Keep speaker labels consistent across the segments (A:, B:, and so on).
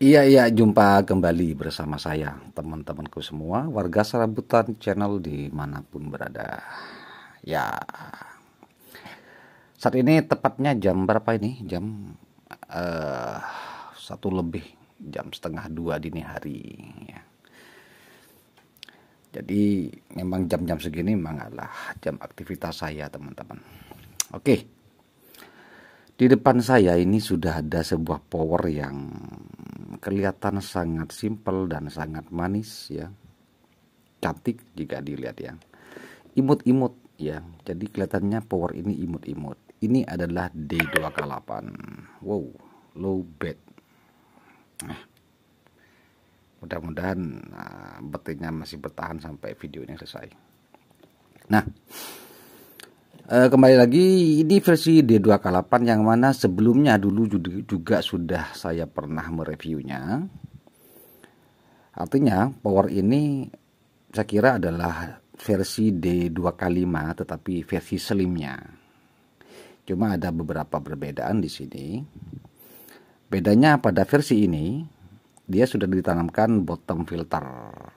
A: Iya iya jumpa kembali bersama saya teman-temanku semua warga serabutan channel dimanapun berada ya saat ini tepatnya jam berapa ini jam uh, satu lebih jam setengah dua dini hari ya. jadi memang jam-jam segini memang adalah jam aktivitas saya teman-teman oke di depan saya ini sudah ada sebuah power yang kelihatan sangat simpel dan sangat manis ya. Cantik jika dilihat ya. Imut-imut ya. Jadi kelihatannya power ini imut-imut. Ini adalah d 28 Wow, low bed. Nah, mudah-mudahan uh, nah, masih bertahan sampai video ini selesai. Nah, Eh, kembali lagi ini versi D2K8 yang mana sebelumnya dulu juga sudah saya pernah mereviewnya artinya power ini saya kira adalah versi D2K5 tetapi versi slimnya cuma ada beberapa perbedaan di sini bedanya pada versi ini dia sudah ditanamkan bottom filter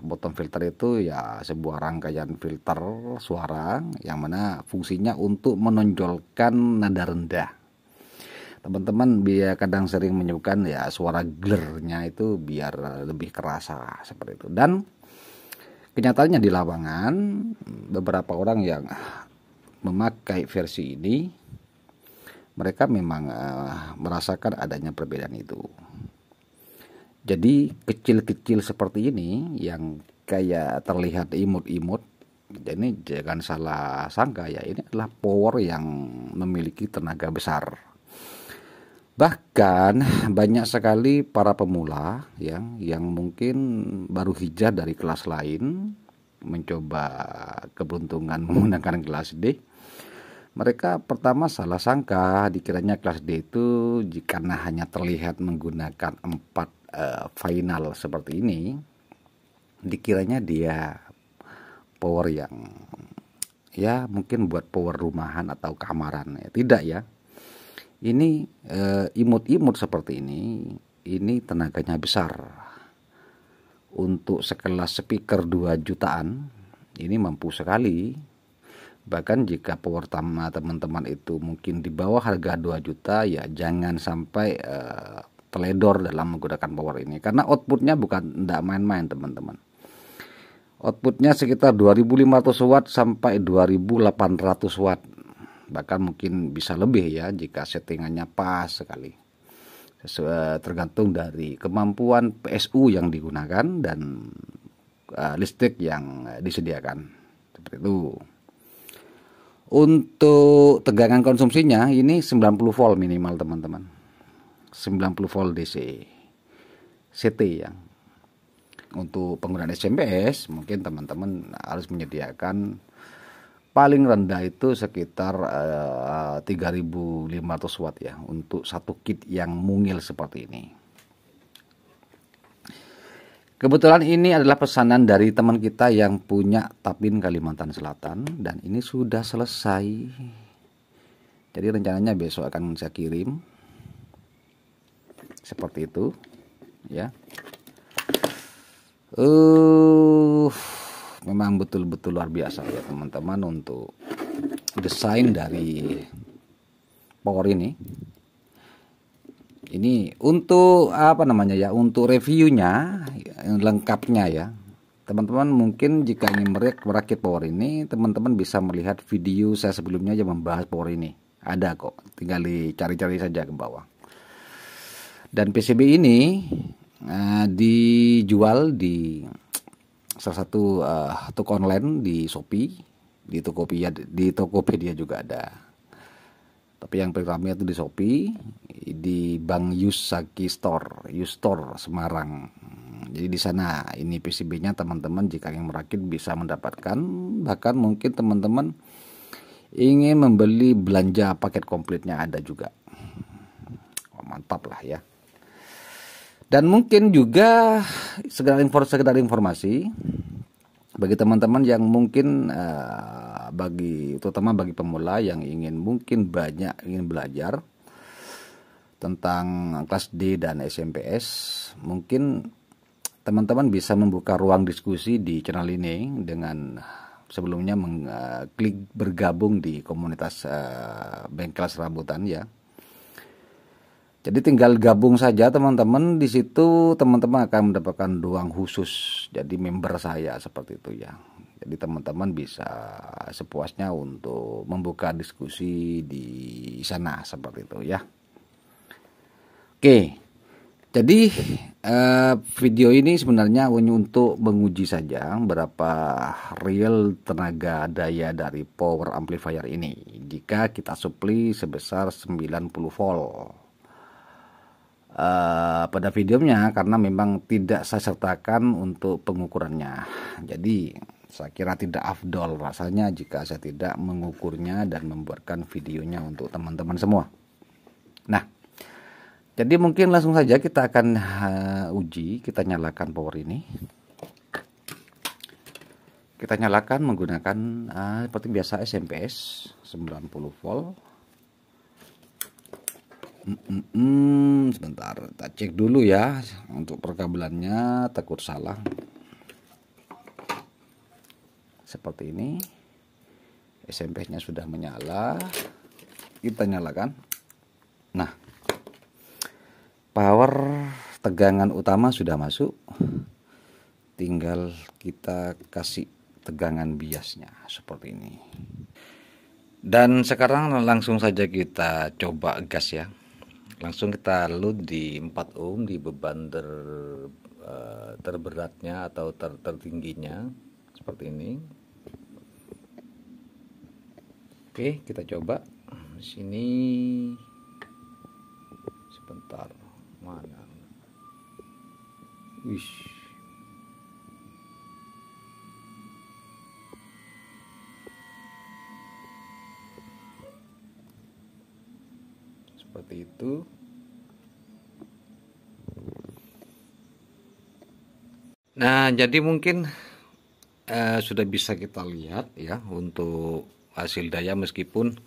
A: bottom filter itu ya sebuah rangkaian filter suara yang mana fungsinya untuk menonjolkan nada rendah. Teman-teman biar kadang sering menyebutkan ya suara glernya itu biar lebih kerasa seperti itu. Dan kenyataannya di lapangan beberapa orang yang memakai versi ini mereka memang uh, merasakan adanya perbedaan itu. Jadi kecil-kecil seperti ini yang kayak terlihat imut-imut ini jangan salah sangka ya ini adalah power yang memiliki tenaga besar bahkan banyak sekali para pemula yang yang mungkin baru hijrah dari kelas lain mencoba keberuntungan menggunakan kelas D mereka pertama salah sangka dikiranya kelas D itu jika hanya terlihat menggunakan empat uh, final seperti ini dikiranya dia power yang ya mungkin buat power rumahan atau kamaran ya tidak ya ini eh, imut-imut seperti ini ini tenaganya besar untuk sekelas speaker 2 jutaan ini mampu sekali bahkan jika power tama teman-teman itu mungkin di bawah harga 2 juta ya jangan sampai uh, teledor dalam menggunakan power ini karena outputnya bukan tidak main-main teman-teman outputnya sekitar 2500 watt sampai 2800 watt bahkan mungkin bisa lebih ya jika settingannya pas sekali eh, tergantung dari kemampuan PSU yang digunakan dan uh, listrik yang eh, disediakan seperti itu untuk tegangan konsumsinya ini 90 volt minimal teman-teman 90 volt DC CT yang untuk penggunaan SMPS mungkin teman-teman harus menyediakan paling rendah itu sekitar uh, eh, 3500 watt ya untuk satu kit yang mungil seperti ini. Kebetulan ini adalah pesanan dari teman kita yang punya Tapin Kalimantan Selatan dan ini sudah selesai. Jadi rencananya besok akan saya kirim seperti itu ya uh, memang betul-betul luar biasa ya teman-teman untuk desain dari power ini ini untuk apa namanya ya untuk reviewnya lengkapnya ya teman-teman mungkin jika ingin merakit power ini teman-teman bisa melihat video saya sebelumnya yang membahas power ini ada kok tinggal dicari-cari saja ke bawah dan PCB ini uh, dijual di salah satu uh, toko online di Shopee, di Tokopedia, di Tokopedia juga ada. Tapi yang pertama itu di Shopee, di Bang Yusaki Store, Yustore Semarang. Jadi di sana ini PCB-nya teman-teman jika yang merakit bisa mendapatkan bahkan mungkin teman-teman ingin membeli belanja paket komplitnya ada juga. Oh, mantap lah ya. Dan mungkin juga sekedar informasi, sekedar informasi bagi teman-teman yang mungkin uh, bagi terutama bagi pemula yang ingin mungkin banyak ingin belajar tentang kelas D dan SMPS, mungkin teman-teman bisa membuka ruang diskusi di channel ini dengan sebelumnya mengklik eh, uh, bergabung di komunitas uh, bengkel serabutan ya jadi tinggal gabung saja teman-teman di situ teman-teman akan mendapatkan ruang khusus. Jadi member saya seperti itu ya. Jadi teman-teman bisa sepuasnya untuk membuka diskusi di sana seperti itu ya. Oke. Jadi eh, video ini sebenarnya hanya untuk menguji saja berapa real tenaga daya dari power amplifier ini jika kita supply sebesar 90 volt uh, pada videonya karena memang tidak saya sertakan untuk pengukurannya. Jadi saya kira tidak afdol rasanya jika saya tidak mengukurnya dan membuatkan videonya untuk teman-teman semua. Nah, jadi mungkin langsung saja kita akan uh, uji, kita nyalakan power ini. Kita nyalakan menggunakan uh, seperti biasa SMPS 90 volt Hmm, sebentar, kita cek dulu ya untuk perkabelannya takut salah. Seperti ini. SMP-nya sudah menyala. Kita nyalakan. Nah. Power tegangan utama sudah masuk. Tinggal kita kasih tegangan biasnya seperti ini. Dan sekarang langsung saja kita coba gas ya langsung kita load di 4 ohm di beban ter, eh, terberatnya atau ter, tertingginya seperti ini oke kita coba sini sebentar mana wish seperti itu nah jadi mungkin eh, sudah bisa kita lihat ya untuk hasil daya meskipun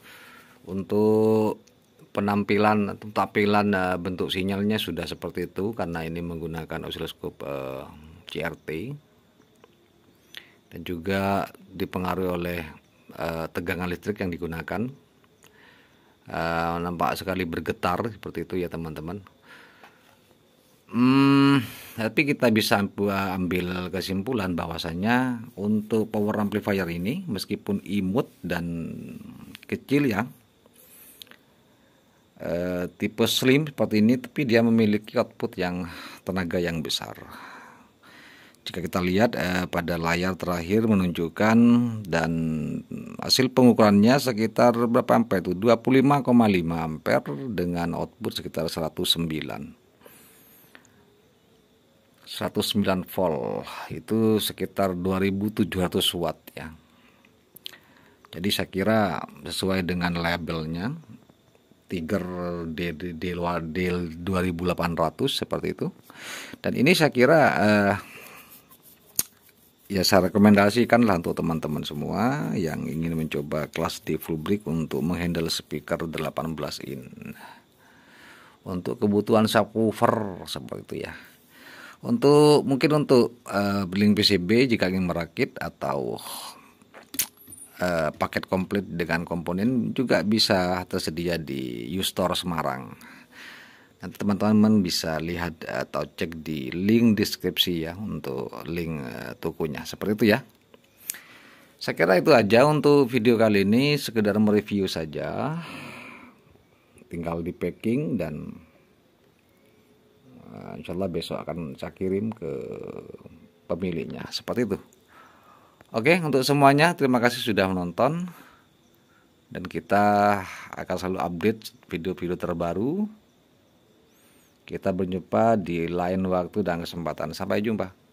A: untuk penampilan atau tampilan eh, bentuk sinyalnya sudah seperti itu karena ini menggunakan osiloskop eh, CRT dan juga dipengaruhi oleh eh, tegangan listrik yang digunakan uh, nampak sekali bergetar seperti itu ya teman-teman hmm, tapi kita bisa eh, ambil kesimpulan bahwasannya untuk power amplifier ini meskipun imut dan kecil ya eh, tipe slim seperti ini tapi dia memiliki output yang tenaga yang besar jika kita lihat eh, pada layar terakhir menunjukkan dan hasil pengukurannya sekitar berapa ampere itu 25,5 ampere dengan output sekitar 109 109 volt itu sekitar 2700 watt ya jadi saya kira sesuai dengan labelnya Tiger D, D, D, D 2800 seperti itu dan ini saya kira eh, ya saya rekomendasikan lah untuk teman-teman semua yang ingin mencoba kelas di Fulbrick untuk menghandle speaker 18 in untuk kebutuhan subwoofer seperti itu ya untuk mungkin untuk uh, beling PCB jika ingin merakit atau uh, paket komplit dengan komponen juga bisa tersedia di Ustore Semarang Nanti teman-teman bisa lihat eh, atau cek di link deskripsi ya untuk link eh, tokonya. Seperti itu ya. Saya kira itu aja untuk video kali ini sekedar mereview saja. Tinggal di packing dan eh, insya Allah besok akan saya kirim ke pemiliknya. Seperti itu. Oke, untuk semuanya terima kasih sudah menonton dan kita akan selalu update video-video terbaru kita berjumpa di lain waktu dan kesempatan. Sampai jumpa.